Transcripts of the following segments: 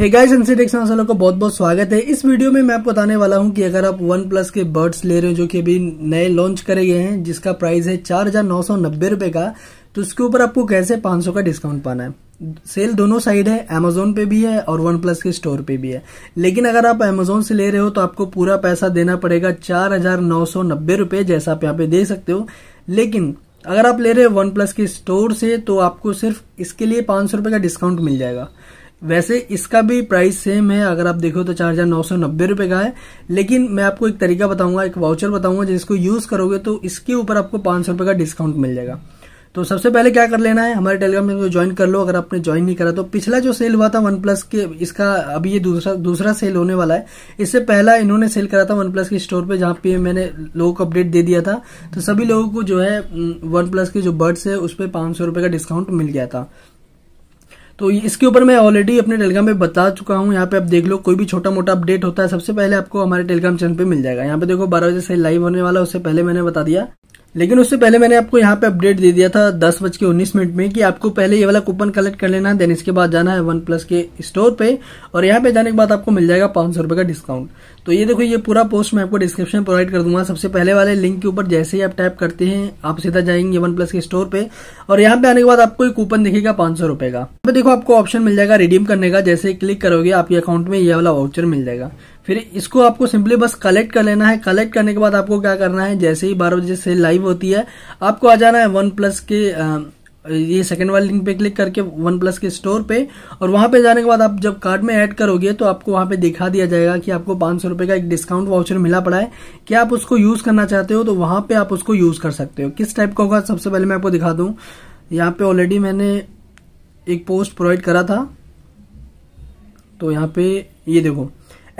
hey guys इंसिटेक्शन वालों का बहुत बहुत स्वागत है इस वीडियो में मैं आपको बताने वाला हूं कि अगर आप वन प्लस के बर्ड्स ले रहे हो जो कि अभी नए लॉन्च करे गए हैं जिसका प्राइस है चार हजार नौ सौ नब्बे रुपए का तो उसके ऊपर आपको कैसे पांच सौ का डिस्काउंट पाना है सेल दोनों साइड है अमेजोन पे भी है और वन प्लस के स्टोर पे भी है लेकिन अगर आप अमेजोन से ले रहे हो तो आपको पूरा पैसा देना पड़ेगा चार हजार नौ सौ नब्बे रुपए जैसा आप यहाँ पे दे सकते हो लेकिन अगर आप ले रहे हो वन प्लस के स्टोर से तो आपको सिर्फ इसके लिए पांच सौ रुपए का डिस्काउंट मिल जाएगा वैसे इसका भी प्राइस सेम है अगर आप देखो तो चार हजार नौ सौ नब्बे रुपये का है लेकिन मैं आपको एक तरीका बताऊंगा एक वाउचर बताऊंगा जिसको यूज़ करोगे तो इसके ऊपर आपको पांच सौ रुपए का डिस्काउंट मिल जाएगा तो सबसे पहले क्या कर लेना है हमारे टेलीग्राम में ज्वाइन कर लो अगर आपने ज्वाइन नहीं करा तो पिछला जो सेल हुआ था वन प्लस के इसका अभी ये दूसरा दूसरा सेल होने वाला है इससे पहला इन्होंने सेल करा था वन प्लस के स्टोर पे जहाँ पे मैंने लोगों को अपडेट दे दिया था तो सभी लोगों को जो है वन प्लस के जो बर्ड्स है उस पर पांच सौ का डिस्काउंट मिल गया था तो इसके ऊपर मैं ऑलरेडी अपने टेलीग्राम पे बता चुका हूँ यहाँ पे आप देख लो कोई भी छोटा मोटा अपडेट होता है सबसे पहले आपको हमारे टेलीग्राम चैनल पे मिल जाएगा यहाँ पे देखो बारह बजे से लाइव होने वाला उससे पहले मैंने बता दिया लेकिन उससे पहले मैंने आपको यहाँ पे अपडेट दे दिया था दस बज के उन्नीस मिनट में कि आपको पहले ये वाला कूपन कलेक्ट कर लेना है देन इसके बाद जाना है वन प्लस के स्टोर पे और यहाँ पे जाने के बाद आपको मिल जाएगा पांच सौ रुपए का डिस्काउंट तो ये देखो ये पूरा पोस्ट मैं आपको डिस्क्रिप्शन प्रोवाइड कर दूंगा सबसे पहले वाले लिंक के ऊपर जैसे ही आप टाइप करते हैं आप सीधा जाएंगे वन प्लस के स्टोर पे और यहाँ पे आने के बाद आपको एक कूपन दिखेगा पांच सौ रुपये का देखो आपको ऑप्शन मिल जाएगा रिडीम करने का जैसे क्लिक करोगे आपके अकाउंट में ये वाला वाउचर मिल जाएगा फिर इसको आपको सिंपली बस कलेक्ट कर लेना है कलेक्ट करने के बाद आपको क्या करना है जैसे ही बारह बजे से लाइव होती है आपको आ जाना है वन प्लस के आ, ये सेकंड वाले लिंक पे क्लिक करके वन प्लस के स्टोर पे और वहां पे जाने के बाद आप जब कार्ड में ऐड करोगे तो आपको वहां पे दिखा दिया जाएगा कि आपको पांच सौ रुपए का एक डिस्काउंट वाउचर मिला पड़ा है क्या आप उसको यूज़ करना चाहते हो तो वहां पे आप उसको यूज़ कर सकते हो किस टाइप का होगा सबसे पहले मैं आपको दिखा दू यहाँ पे ऑलरेडी मैंने एक पोस्ट प्रोवाइड करा था तो यहाँ पे ये देखो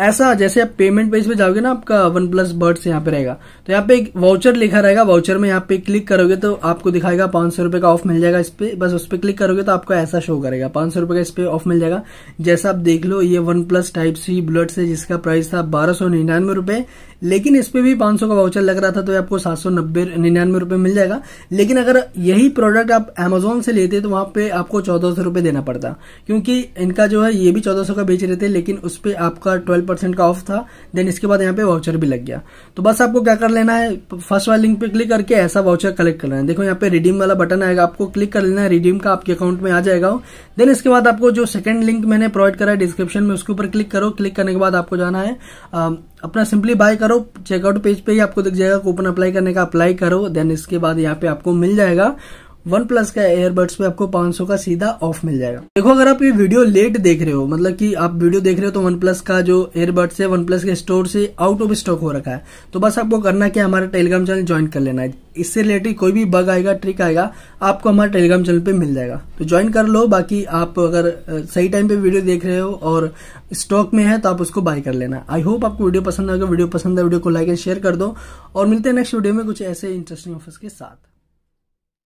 ऐसा जैसे आप पेमेंट पेज पे जाओगे ना आपका वन प्लस बर्ड्स यहाँ पे रहेगा तो यहाँ पे एक वाउचर लिखा रहेगा वाउचर में यहाँ पे क्लिक करोगे तो आपको दिखाएगा पांच सौ रुपए का ऑफ मिल जाएगा इस पे बस उस पर क्लिक करोगे तो आपको ऐसा शो करेगा पांच सौ रुपए का इस पे ऑफ मिल जाएगा जैसा आप देख लो ये OnePlus type C bud है जिसका प्राइस था बारह सौ निन्यानवे रुपये लेकिन इस पे भी पांच सौ का वाउचर लग रहा था तो आपको सात सौ नब्बे निन्यानवे रुपये मिल जाएगा लेकिन अगर यही प्रोडक्ट आप एमेजोन से लेते तो वहां पे आपको चौदह सौ रुपये देना पड़ता क्योंकि इनका जो है ये भी चौदह सौ का बेच रहे थे लेकिन उस पर आपका ट्वेल्व परसेंट का ऑफ था देन इसके बाद यहाँ पे वाउचर भी लग गया तो बस आपको क्या कर लेना है फर्स्ट वाले लिंक पे क्लिक करके ऐसा वाउचर कलेक्ट करना है देखो यहाँ पे रिडीम वाला बटन आएगा आपको क्लिक कर लेना है रिडीम का आपके अकाउंट में आ जाएगा देन इसके बाद आपको जो सेकंड लिंक मैंने प्रोवाइड करा है डिस्क्रिप्शन में उसके ऊपर क्लिक करो क्लिक करने के बाद आपको जाना है अपना सिंपली बाय करो चेकआउट पेज पे ही आपको दिख जाएगा कूपन अप्लाई करने का अप्लाई करो देन इसके बाद यहाँ पे आपको मिल जाएगा वन प्लस का एयरबड्स पे आपको 500 का सीधा ऑफ मिल जाएगा देखो अगर आप ये वीडियो लेट देख रहे हो मतलब कि आप वीडियो देख रहे हो तो वन प्लस का जो एयरबड्स है वन प्लस के स्टोर से आउट ऑफ स्टॉक हो रखा है तो बस आपको करना क्या हमारा टेलीग्राम चैनल ज्वाइन कर लेना है इससे रिलेटेड कोई भी बग आएगा ट्रिक आएगा आपको हमारे टेलीग्राम चैनल पे मिल जाएगा तो ज्वाइन कर लो बाकी आप अगर सही टाइम पे वीडियो देख रहे हो और स्टॉक में है तो आप उसको बाय कर लेना आई होप आपको वीडियो पसंद आएगा वीडियो पसंद है वीडियो को लाइक एंड शेयर कर दो और मिलते हैं नेक्स्ट वीडियो में कुछ ऐसे इंटरेस्टिंग ऑफर्स के साथ